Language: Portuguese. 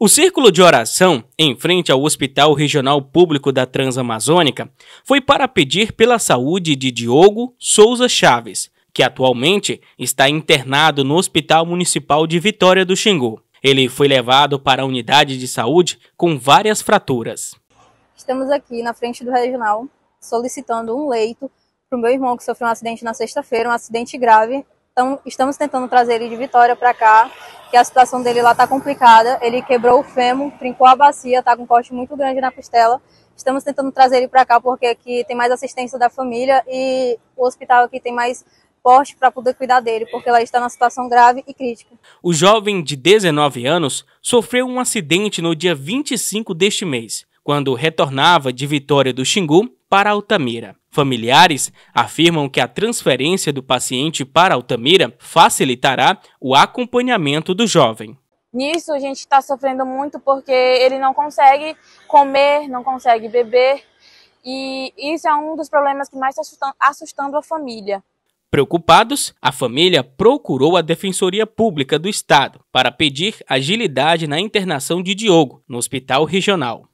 O círculo de oração, em frente ao Hospital Regional Público da Transamazônica, foi para pedir pela saúde de Diogo Souza Chaves, que atualmente está internado no Hospital Municipal de Vitória do Xingu. Ele foi levado para a unidade de saúde com várias fraturas. Estamos aqui na frente do regional solicitando um leito para o meu irmão que sofreu um acidente na sexta-feira, um acidente grave. Então, estamos tentando trazer ele de Vitória para cá que a situação dele lá está complicada. Ele quebrou o fêmur, trincou a bacia, está com um corte muito grande na costela. Estamos tentando trazer ele para cá porque aqui tem mais assistência da família e o hospital aqui tem mais porte para poder cuidar dele, porque ela está numa situação grave e crítica. O jovem de 19 anos sofreu um acidente no dia 25 deste mês, quando retornava de Vitória do Xingu para Altamira. Familiares afirmam que a transferência do paciente para Altamira facilitará o acompanhamento do jovem. Nisso a gente está sofrendo muito porque ele não consegue comer, não consegue beber e isso é um dos problemas que mais está assustando a família. Preocupados, a família procurou a Defensoria Pública do Estado para pedir agilidade na internação de Diogo no Hospital Regional.